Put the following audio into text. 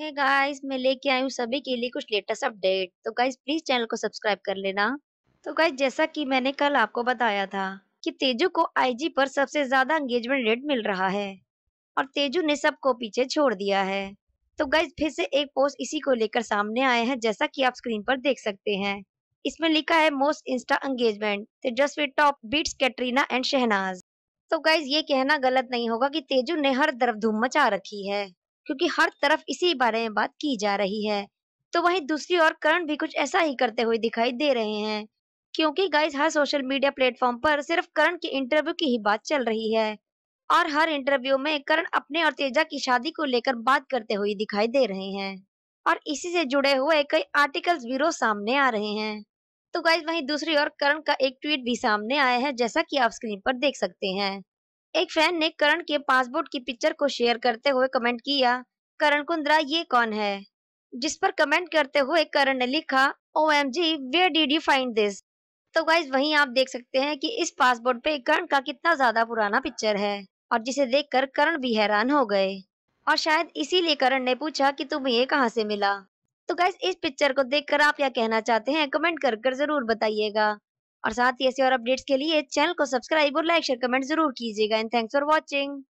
है hey guys मैं लेके आई हूँ सभी के लिए कुछ लेटेस्ट अपडेट तो गाइस प्लीज चैनल को सब्सक्राइब कर लेना तो गाइस जैसा कि मैंने कल आपको बताया था कि तेजू को आईजी पर सबसे ज्यादा एंगेजमेंट रेट मिल रहा है और तेजू ने सबको पीछे छोड़ दिया है तो गाइज फिर से एक पोस्ट इसी को लेकर सामने आए हैं जैसा की आप स्क्रीन पर देख सकते हैं इसमें लिखा है most insta engagement Tejasswi top beats Katrina and Shehnaaz तो गाइज ये कहना गलत नहीं होगा की तेजू ने हर तरफ धूम मचा रखी है क्योंकि हर तरफ इसी बारे में बात की जा रही है तो वहीं दूसरी ओर करण भी कुछ ऐसा ही करते हुए दिखाई दे रहे हैं क्योंकि गाइस हर सोशल मीडिया प्लेटफॉर्म पर सिर्फ करण के इंटरव्यू की ही बात चल रही है और हर इंटरव्यू में करण अपने और तेजा की शादी को लेकर बात करते हुए दिखाई दे रहे हैं और इसी से जुड़े हुए कई आर्टिकल्स भी रोज सामने आ रहे हैं तो गाइज वहीं दूसरी ओर करण का एक ट्वीट भी सामने आया है जैसा कि आप स्क्रीन पर देख सकते हैं एक फैन ने करण के पासपोर्ट की पिक्चर को शेयर करते हुए कमेंट किया करण कुंद्रा ये कौन है जिस पर कमेंट करते हुए करण ने लिखा O M G where did you find this तो गाइज वहीं आप देख सकते हैं कि इस पासपोर्ट पे करण का कितना ज्यादा पुराना पिक्चर है और जिसे देखकर करण भी हैरान हो गए और शायद इसीलिए करण ने पूछा कि तुम्हें ये कहाँ से मिला तो गाइज इस पिक्चर को देखकर आप क्या कहना चाहते हैं कमेंट कर कर जरूर बताइएगा और साथ ही ऐसे और अपडेट्स के लिए चैनल को सब्सक्राइब और लाइक शेयर कमेंट जरूर कीजिएगा एंड थैंक्स फॉर वॉचिंग